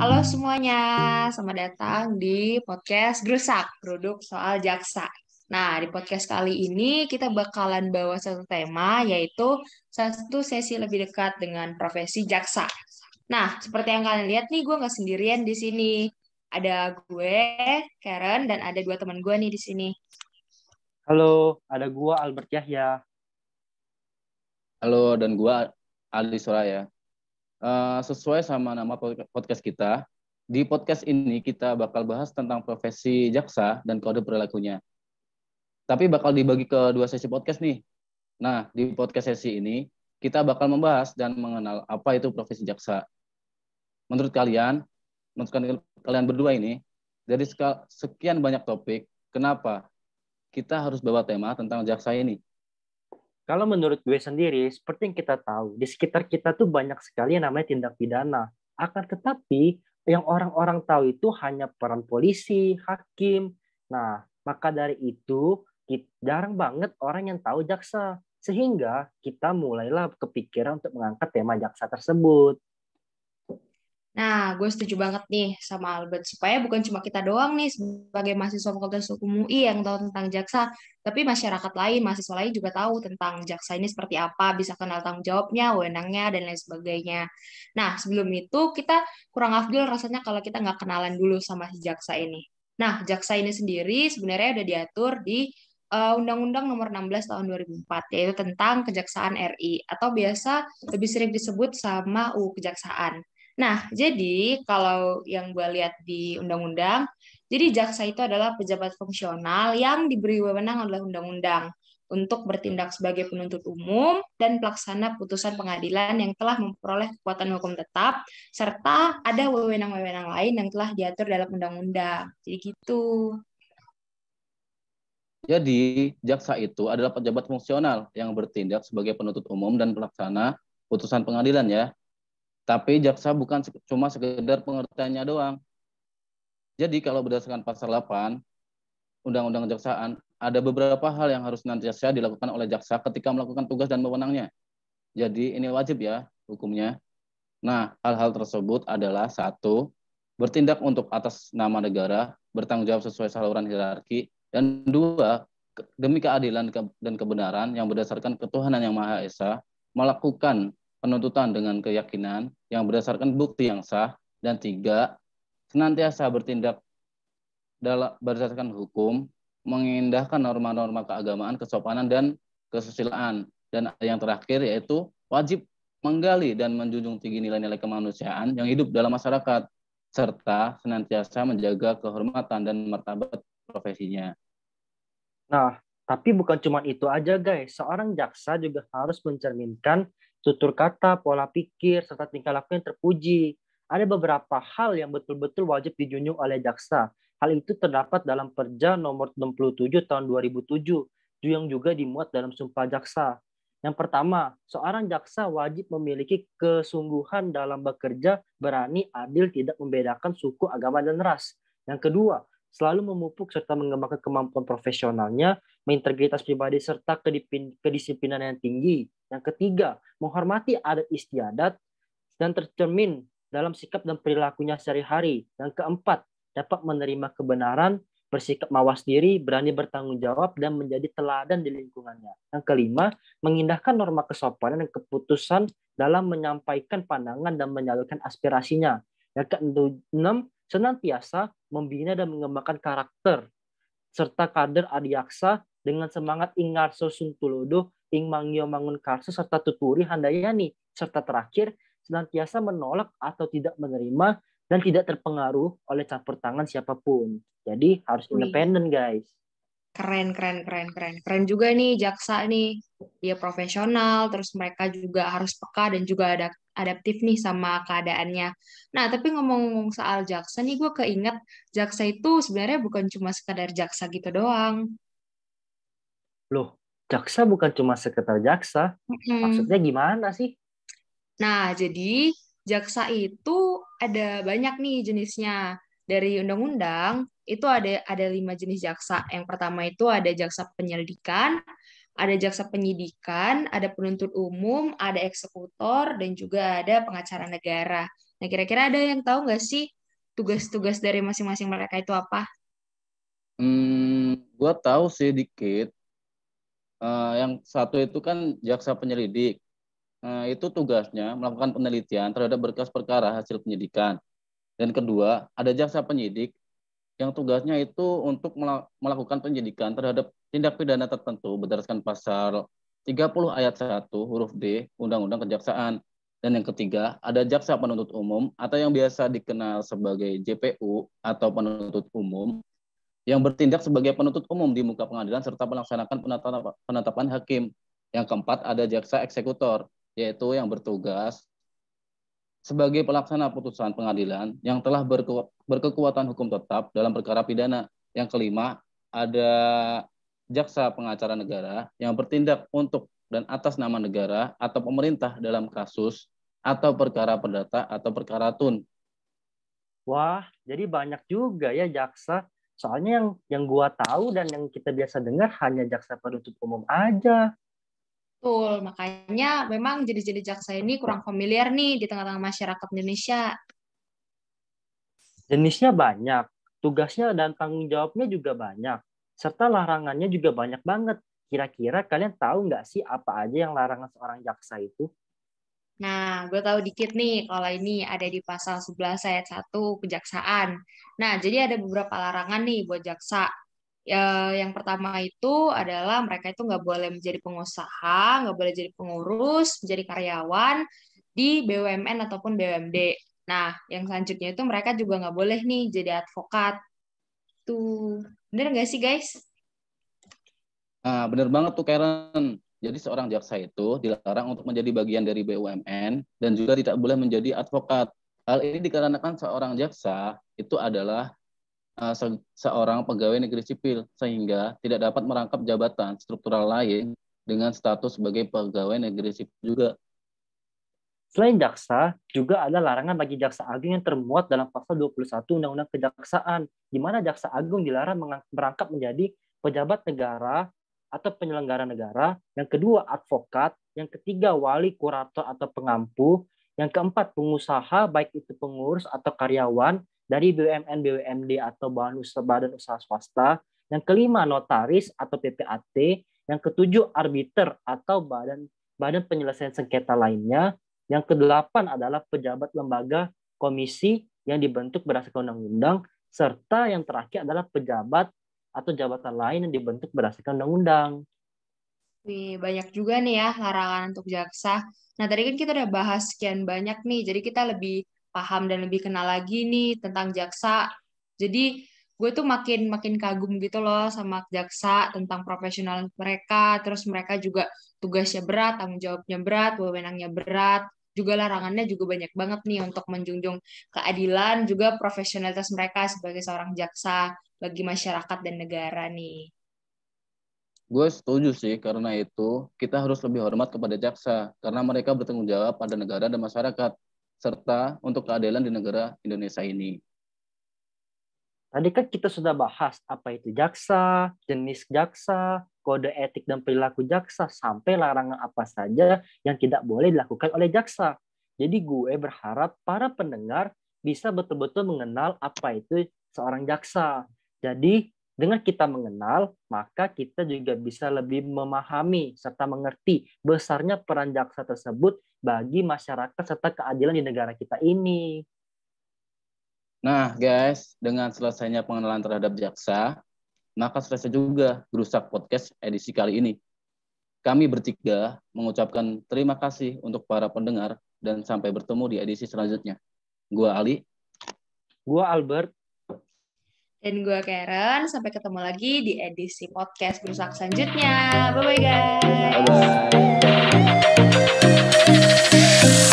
Halo semuanya, selamat datang di podcast gerusak produk soal jaksa. Nah, di podcast kali ini kita bakalan bawa satu tema yaitu satu sesi lebih dekat dengan profesi jaksa. Nah, seperti yang kalian lihat nih, gue nggak sendirian di sini. Ada gue, Karen, dan ada dua teman gue nih di sini. Halo, ada gue Albert Yahya. Halo, dan gue Ali Soraya. Eh, sesuai sama nama podcast kita. Di podcast ini kita bakal bahas tentang profesi jaksa dan kode perilakunya. Tapi bakal dibagi ke dua sesi podcast nih. Nah, di podcast sesi ini kita bakal membahas dan mengenal apa itu profesi jaksa. Menurut kalian, menurut kalian berdua ini, dari sekian banyak topik, kenapa kita harus bawa tema tentang jaksa ini? Kalau menurut gue sendiri, seperti yang kita tahu, di sekitar kita tuh banyak sekali yang namanya tindak pidana. Akan tetapi, yang orang-orang tahu itu hanya peran polisi, hakim. Nah, maka dari itu, jarang banget orang yang tahu jaksa. Sehingga kita mulailah kepikiran untuk mengangkat tema jaksa tersebut. Nah, gue setuju banget nih sama Albert supaya bukan cuma kita doang nih sebagai mahasiswa Fakultas Hukum UI yang tahu tentang jaksa, tapi masyarakat lain, mahasiswa lain juga tahu tentang jaksa ini seperti apa, bisa kenal tanggung jawabnya, wewenangnya dan lain sebagainya. Nah, sebelum itu kita kurang afdol rasanya kalau kita nggak kenalan dulu sama si jaksa ini. Nah, jaksa ini sendiri sebenarnya udah diatur di eh, Undang-Undang uh, Nomor 16 Tahun 2004 yaitu tentang Kejaksaan RI atau biasa lebih sering disebut sama UU Kejaksaan. Nah, jadi kalau yang gue lihat di undang-undang, jadi jaksa itu adalah pejabat fungsional yang diberi wewenang oleh undang-undang untuk bertindak sebagai penuntut umum dan pelaksana putusan pengadilan yang telah memperoleh kekuatan hukum tetap serta ada wewenang-wewenang lain yang telah diatur dalam undang-undang. Jadi gitu. Jadi, jaksa itu adalah pejabat fungsional yang bertindak sebagai penuntut umum dan pelaksana putusan pengadilan ya. Tapi jaksa bukan cuma sekedar pengertiannya doang. Jadi kalau berdasarkan pasal 8 Undang-Undang Kejaksaan, ada beberapa hal yang harus nanti nantiasa dilakukan oleh jaksa ketika melakukan tugas dan wewenangnya. Jadi ini wajib ya hukumnya. Nah, hal-hal tersebut adalah satu, bertindak untuk atas nama negara, bertanggung jawab sesuai saluran hierarki, dan dua, demi keadilan dan kebenaran yang berdasarkan ketuhanan yang Maha Esa, melakukan penuntutan dengan keyakinan yang berdasarkan bukti yang sah dan tiga senantiasa bertindak dalam berdasarkan hukum mengindahkan norma-norma keagamaan, kesopanan dan kesusilaan dan yang terakhir yaitu wajib menggali dan menjunjung tinggi nilai-nilai kemanusiaan yang hidup dalam masyarakat serta senantiasa menjaga kehormatan dan martabat profesinya. Nah, tapi bukan cuma itu aja guys, seorang jaksa juga harus mencerminkan tutur kata, pola pikir, serta tingkah laku yang terpuji. Ada beberapa hal yang betul-betul wajib dijunjung oleh jaksa. Hal itu terdapat dalam Perja nomor 67 tahun 2007 yang juga dimuat dalam Sumpah Jaksa. Yang pertama, seorang jaksa wajib memiliki kesungguhan dalam bekerja, berani, adil, tidak membedakan suku, agama, dan ras. Yang kedua, selalu memupuk serta mengembangkan kemampuan profesionalnya, integritas pribadi serta kedisiplinan yang tinggi. Yang ketiga, menghormati adat istiadat dan tercermin dalam sikap dan perilakunya sehari-hari. Yang keempat, dapat menerima kebenaran, bersikap mawas diri, berani bertanggung jawab, dan menjadi teladan di lingkungannya. Yang kelima, mengindahkan norma kesopanan dan keputusan dalam menyampaikan pandangan dan menyalurkan aspirasinya. Yang keenam, senantiasa membina dan mengembangkan karakter serta kader adiaksa dengan semangat ingarso suntuludo Ing Mangyo Mangun Karsa serta Tuturi Handayani serta terakhir senantiasa menolak atau tidak menerima dan tidak terpengaruh oleh campur tangan siapapun. Jadi harus independen guys. Keren keren keren keren keren juga nih jaksa nih dia profesional terus mereka juga harus peka dan juga ada adaptif nih sama keadaannya. Nah, tapi ngomong-ngomong soal jaksa nih, gue keinget jaksa itu sebenarnya bukan cuma sekadar jaksa gitu doang. Loh, jaksa bukan cuma sekedar jaksa. hmm Maksudnya gimana sih? Nah, jadi jaksa itu ada banyak nih jenisnya. Dari undang-undang itu ada ada lima jenis jaksa. Yang pertama itu ada jaksa penyelidikan, ada jaksa penyidikan, ada penuntut umum, ada eksekutor, dan juga ada pengacara negara. Nah, kira-kira ada yang tahu nggak sih tugas-tugas dari masing-masing mereka itu apa? Hmm, gua tahu sih dikit uh, yang satu itu kan jaksa penyelidik. Uh, itu tugasnya melakukan penelitian terhadap berkas perkara hasil penyidikan. Dan kedua, ada jaksa penyidik yang tugasnya itu untuk melakukan penyidikan terhadap tindak pidana tertentu berdasarkan pasal 30 ayat 1 huruf D Undang-Undang Kejaksaan. Dan yang ketiga, ada jaksa penuntut umum atau yang biasa dikenal sebagai JPU atau penuntut umum yang bertindak sebagai penuntut umum di muka pengadilan serta melaksanakan penetapan, hakim. Yang keempat ada jaksa eksekutor, yaitu yang bertugas sebagai pelaksana putusan pengadilan yang telah berke, berkekuatan hukum tetap dalam perkara pidana. Yang kelima ada jaksa pengacara negara yang bertindak untuk dan atas nama negara atau pemerintah dalam kasus atau perkara perdata atau perkara tun. Wah, jadi banyak juga ya jaksa Soalnya yang yang gua tahu dan yang kita biasa dengar hanya jaksa penuntut umum aja. Betul, makanya memang jadi-jadi jaksa ini kurang familiar nih di tengah-tengah masyarakat Indonesia. Jenisnya banyak, tugasnya dan tanggung jawabnya juga banyak, serta larangannya juga banyak banget. Kira-kira kalian tahu nggak sih apa aja yang larangan seorang jaksa itu? Nah, gue tahu dikit nih kalau ini ada di pasal 11 ayat 1 kejaksaan. Nah, jadi ada beberapa larangan nih buat jaksa. E, yang pertama itu adalah mereka itu nggak boleh menjadi pengusaha, nggak boleh jadi pengurus, menjadi karyawan di BUMN ataupun BUMD. Nah, yang selanjutnya itu mereka juga nggak boleh nih jadi advokat. Tuh, bener nggak sih guys? Ah, bener banget tuh Karen. Jadi seorang jaksa itu dilarang untuk menjadi bagian dari BUMN dan juga tidak boleh menjadi advokat. Hal ini dikarenakan seorang jaksa itu adalah eh, se seorang pegawai negeri sipil sehingga tidak dapat merangkap jabatan struktural lain dengan status sebagai pegawai negeri sipil juga. Selain jaksa, juga ada larangan bagi jaksa agung yang termuat dalam pasal 21 Undang-Undang Kejaksaan, di mana jaksa agung dilarang merangkap menjadi pejabat negara atau penyelenggara negara, yang kedua advokat, yang ketiga wali kurator atau pengampu, yang keempat pengusaha baik itu pengurus atau karyawan dari BUMN, BUMD atau bahan usaha badan usaha swasta, yang kelima notaris atau PPAT, yang ketujuh arbiter atau badan badan penyelesaian sengketa lainnya, yang kedelapan adalah pejabat lembaga komisi yang dibentuk berdasarkan undang-undang serta yang terakhir adalah pejabat atau jabatan lain yang dibentuk berdasarkan undang-undang. Wih, banyak juga nih ya larangan untuk jaksa. Nah, tadi kan kita udah bahas sekian banyak nih, jadi kita lebih paham dan lebih kenal lagi nih tentang jaksa. Jadi, gue tuh makin makin kagum gitu loh sama jaksa tentang profesional mereka, terus mereka juga tugasnya berat, tanggung jawabnya berat, wewenangnya berat, juga larangannya juga banyak banget nih untuk menjunjung keadilan juga profesionalitas mereka sebagai seorang jaksa bagi masyarakat dan negara nih. Gue setuju sih karena itu kita harus lebih hormat kepada jaksa karena mereka bertanggung jawab pada negara dan masyarakat serta untuk keadilan di negara Indonesia ini. Tadi kan kita sudah bahas apa itu jaksa, jenis jaksa, kode etik dan perilaku jaksa, sampai larangan apa saja yang tidak boleh dilakukan oleh jaksa. Jadi gue berharap para pendengar bisa betul-betul mengenal apa itu seorang jaksa. Jadi dengan kita mengenal, maka kita juga bisa lebih memahami serta mengerti besarnya peran jaksa tersebut bagi masyarakat serta keadilan di negara kita ini. Nah, guys, dengan selesainya pengenalan terhadap jaksa, maka selesai juga Gerusak Podcast edisi kali ini. Kami bertiga mengucapkan terima kasih untuk para pendengar dan sampai bertemu di edisi selanjutnya. Gua Ali. Gua Albert. Dan gue Karen, sampai ketemu lagi di edisi podcast berusaha selanjutnya. Bye-bye guys. Bye-bye.